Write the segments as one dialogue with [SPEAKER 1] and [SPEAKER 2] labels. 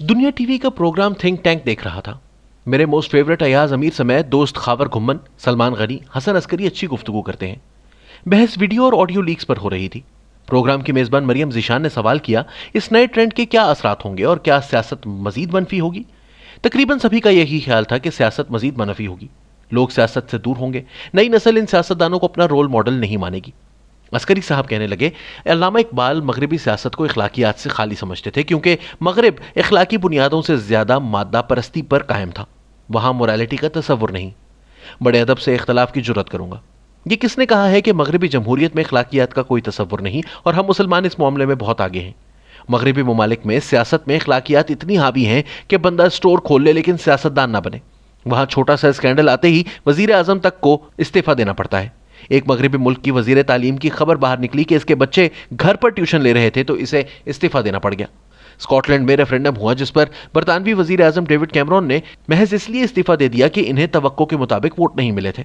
[SPEAKER 1] दुनिया टीवी का programme think tank देख रहा था मेरे मोस्ट फेवरेट अयाज अमीर समेत दोस्त खावर घुम्मन सलमान गनी हसन अस्करी अच्छी गुफ्तु करते हैं बहस वीडियो और ऑडियो लीक्स पर हो रही थी प्रोग्राम की मेज़बान मरियम जिशान ने सवाल किया इस नए ट्रेंड के क्या असरात होंगे और क्या सियासत मजीद मनफी होगी तकरीबन सभी का यही ख्याल था कि सियासत मजीद मनफी होगी लोग सियासत से दूर होंगे नई नस्ल इन सियासतदानों को अपना रोल मॉडल नहीं मानेगी अस्करी साहब कहने लगे अलामा इकबाल मगरबी सियासत को अखलाकियात से खाली समझते थे क्योंकि मगरब अखलाकी बुनियादों से ज़्यादा मादा परस्ती पर कायम था वहाँ मोरालिटी का तस्वुर नहीं बड़े अदब से इख्तलाफ की जरूरत करूँगा ये किसने कहा है कि मगरबी जमहूरीत में अखलाकियात का कोई तस्वुर नहीं और हम मुसलमान इस मामले में बहुत आगे हैं मगरबी ममालिक में सियासत में अखलाकियात इतनी हावी हैं कि बंदा स्टोर खोल ले लेकिन सियासतदान ना बने वहाँ छोटा सा स्कैंडल आते ही वजीर अजम तक को इस्तीफा देना पड़ता है एक मगरबी मुल्क की वजीर तालीम की खबर बाहर निकली कि इसके बच्चे घर पर ट्यूशन ले रहे थे तो इसे इस्तीफा देना पड़ गया स्कॉटलैंड में रेफरेंडम हुआ जिस पर बरतानवी वजीर अजम डेविड कैमरॉन ने महज इसलिए इस्तीफा दे दिया कि इन्हें तो के मुताबिक वोट नहीं मिले थे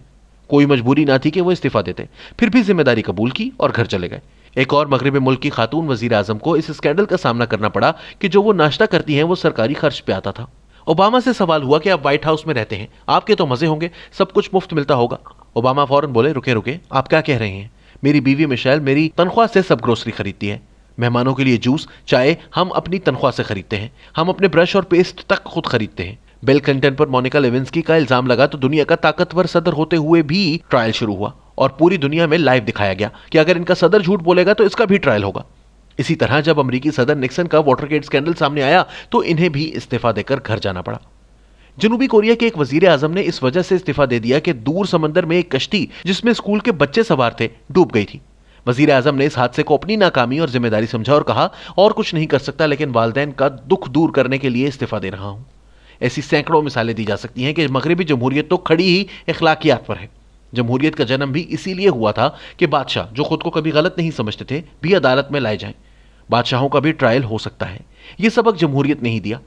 [SPEAKER 1] कोई मजबूरी ना थी कि वो इस्तीफा देते फिर भी जिम्मेदारी कबूल की और घर चले गए एक और मगरबी मुल्क की खातून वजी अजम को इस स्कैंडल का सामना करना पड़ा कि जो वो नाश्ता करती हैं वो सरकारी खर्च पे आता था ओबामा से सवाल हुआ कि आप व्हाइट हाउस में रहते हैं आपके तो मजे होंगे सब कुछ मुफ्त मिलता होगा ओबामा फौरन बोले रुके रुके आप क्या कह रहे हैं मेरी बीवी मिशेल मेरी तनख्वाह से सब ग्रोसरी खरीदती है मेहमानों के लिए जूस चाय हम अपनी तनख्वाह से खरीदते हैं हम अपने ब्रश और पेस्ट तक खुद खरीदते हैं बेल क्लिंटन पर मोनिका लेविंसकी का इल्जाम लगा तो दुनिया का ताकतवर सदर होते हुए भी ट्रायल शुरू हुआ और पूरी दुनिया में लाइव दिखाया गया कि अगर इनका सदर झूठ बोलेगा तो इसका भी ट्रायल होगा इसी तरह जब अमरीकी सदर निक्सन का वाटरगेट स्कैंडल सामने आया तो इन्हें भी इस्तीफा देकर घर जाना पड़ा जनूबी कोरिया के एक वजीर आजम ने इस वजह से इस्तीफा दे दिया कि दूर समंदर में एक कश्ती जिसमें स्कूल के बच्चे सवार थे डूब गई थी वजीर आजम ने इस हादसे को अपनी नाकामी और जिम्मेदारी समझा और कहा और कुछ नहीं कर सकता लेकिन वालदेन का दुख दूर करने के लिए इस्तीफा दे रहा हूँ ऐसी सैकड़ों मिसालें दी जा सकती हैं कि मगरबी जमहूरियत तो खड़ी ही अखलाकियात पर है जमहूरियत का जन्म भी इसीलिए हुआ था कि बादशाह जो खुद को कभी गलत नहीं समझते थे भी अदालत में लाए जाएं बादशाहों का भी ट्रायल हो सकता है ये सबक जमहूरियत नहीं दिया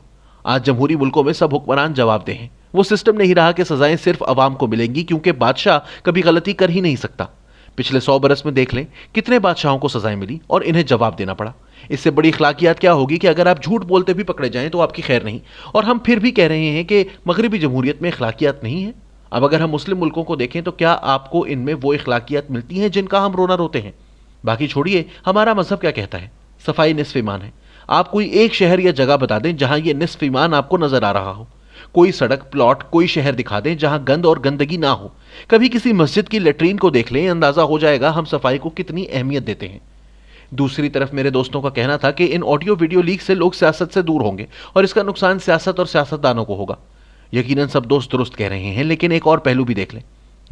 [SPEAKER 1] आज जमहूरी मुल्कों में सब हुक्मरान जवाब दे हैं वो सिस्टम नहीं रहा कि सजाएं सिर्फ आवाम को मिलेंगी क्योंकि बादशाह कभी गलती कर ही नहीं सकता पिछले सौ बरस में देख लें कितने बादशाहों को सजाएं मिली और इन्हें जवाब देना पड़ा इससे बड़ी अखलाकियात क्या होगी कि अगर आप झूठ बोलते भी पकड़े जाएं तो आपकी खैर नहीं और हम फिर भी कह रहे हैं कि मगरबी जमहूरियत में अखलाकियात नहीं है अब अगर हम मुस्लिम मुल्कों को देखें तो क्या आपको इनमें वो अखलाकियात मिलती हैं जिनका हम रोना रोते हैं बाकी छोड़िए हमारा मजहब क्या कहता है सफाई नस्फ ईमान है आप कोई एक शहर या जगह बता दें जहां यह निसफ ईमान आपको नजर आ रहा हो कोई सड़क प्लॉट कोई शहर दिखा दें जहां गंद और गंदगी ना हो कभी किसी मस्जिद की लेटरीन को देख लें अंदाजा हो जाएगा हम सफाई को कितनी अहमियत देते हैं दूसरी तरफ मेरे दोस्तों का कहना था कि इन ऑडियो वीडियो लीक से लोग सियासत से दूर होंगे और इसका नुकसान सियासत और सियासतदानों को होगा यकीनन सब दोस्त दुरुस्त कह रहे हैं लेकिन एक और पहलू भी देख लें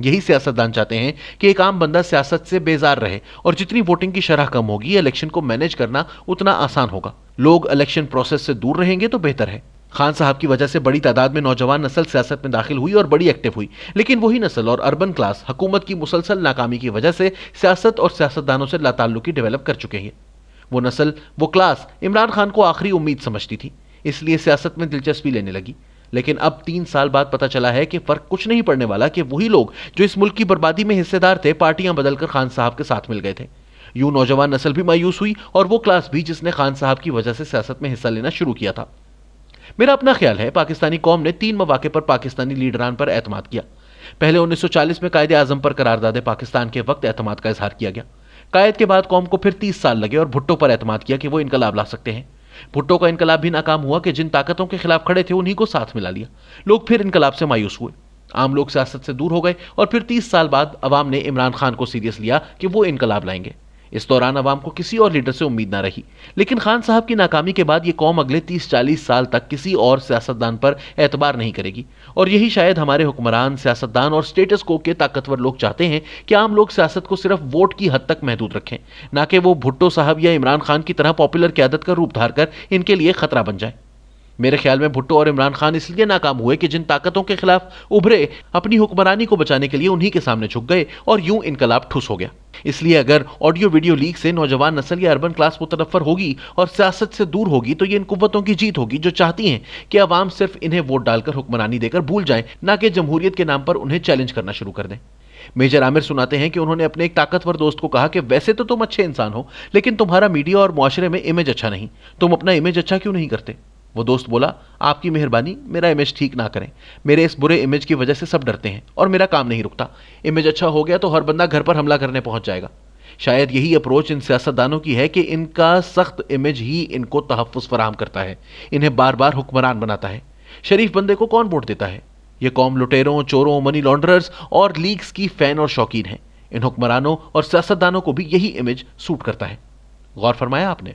[SPEAKER 1] यही सियासतदान चाहते हैं कि एक आम बंदा सियासत से बेजार रहे और जितनी वोटिंग की शरह कम होगी इलेक्शन को मैनेज करना उतना आसान होगा लोग इलेक्शन प्रोसेस से दूर रहेंगे तो बेहतर है खान साहब की वजह से बड़ी तादाद में नौजवान नस्ल सियासत में दाखिल हुई और बड़ी एक्टिव हुई लेकिन वही नस्ल और अर्बन क्लास हुकूमत की मुसलसल नाकामी की वजह से सियासत और सियासतदानों से लातालुकी डेवलप कर चुके हैं वो नस्ल वो क्लास इमरान खान को आखिरी उम्मीद समझती थी इसलिए सियासत में दिलचस्पी लेने लगी लेकिन अब तीन साल बाद पता चला है कि फर्क कुछ नहीं पड़ने वाला कि वही लोग जो इस मुल्क की बर्बादी में हिस्सेदार थे पार्टियां बदलकर खान साहब के साथ मिल गए थे यूं नौजवान नस्ल भी मायूस हुई और वो क्लास भी जिसने खान साहब की वजह से सियासत में हिस्सा लेना शुरू किया था मेरा अपना ख्याल है पाकिस्तानी कौम ने तीन मौाक़े पर पाकिस्तानी लीडरान पर एतम किया पहले 1940 में कायद आजम पर करारदादे पाकिस्तान के वक्त एतमाद का इजहार किया गया कायद के बाद कौम को फिर 30 साल लगे और भुट्टो पर एतमाद किया कि वो इनकलाब ला सकते हैं भुट्टो का इनकलाब भी नाकाम हुआ कि जिन ताकतों के खिलाफ खड़े थे उन्हीं को साथ मिला लिया लोग फिर इनकलाब से मायूस हुए आम लोग सियासत से दूर हो गए और फिर तीस साल बाद अवाम ने इमरान खान को सीरियस लिया कि वो इनकलाब लाएंगे इस दौरान अवाम को किसी और लीडर से उम्मीद ना रही लेकिन खान साहब की नाकामी के बाद ये कौम अगले तीस चालीस साल तक किसी और सियासतदान पर एतबार नहीं करेगी और यही शायद हमारे हुक्मरान सियासतदान और स्टेटस को के ताकतवर लोग चाहते हैं कि आम लोग सियासत को सिर्फ वोट की हद तक महदूद रखें ना कि वो भुट्टो साहब या इमरान खान की तरह पॉपुलर क्यादत का रूप धार कर इनके लिए खतरा बन जाए मेरे ख्याल में भुट्टो और इमरान खान इसलिए नाकाम हुए कि जिन ताकतों के खिलाफ उभरे अपनी हुक्मरानी को बचाने के लिए उन्हीं के सामने झुक गए और यूं इनकलाब ठुस हो गया इसलिए अगर ऑडियो वीडियो लीक से नौजवान नस्ल या अर्बन क्लास मुतनफर होगी और सियासत से दूर होगी तो ये इन कुतों की जीत होगी जो चाहती हैं कि आवाम सिर्फ इन्हें वोट डालकर हुक्मरानी देकर भूल जाए ना कि जमहूरियत के नाम पर उन्हें चैलेंज करना शुरू कर दें मेजर आमिर सुनाते हैं कि उन्होंने अपने एक ताकतवर दोस्त को कहा कि वैसे तो तुम अच्छे इंसान हो लेकिन तुम्हारा मीडिया और माशरे में इमेज अच्छा नहीं तुम अपना इमेज अच्छा क्यों नहीं करते वो दोस्त बोला आपकी मेहरबानी मेरा इमेज ठीक ना करें मेरे इस बुरे इमेज की वजह से सब डरते हैं और मेरा काम नहीं रुकता इमेज अच्छा हो गया तो हर बंदा घर पर हमला करने पहुंच जाएगा शायद यही अप्रोच इन सियासतदानों की है कि इनका सख्त इमेज ही इनको तहफ़ फराम करता है इन्हें बार बार हुक्मरान बनाता है शरीफ बंदे को कौन वोट देता है ये कौम लुटेरों चोरों मनी लॉन्ड्रर्स और लीग्स की फैन और शौकीन हैं इन हुक्मरानों और सियासतदानों को भी यही इमेज सूट करता है गौर फरमाया आपने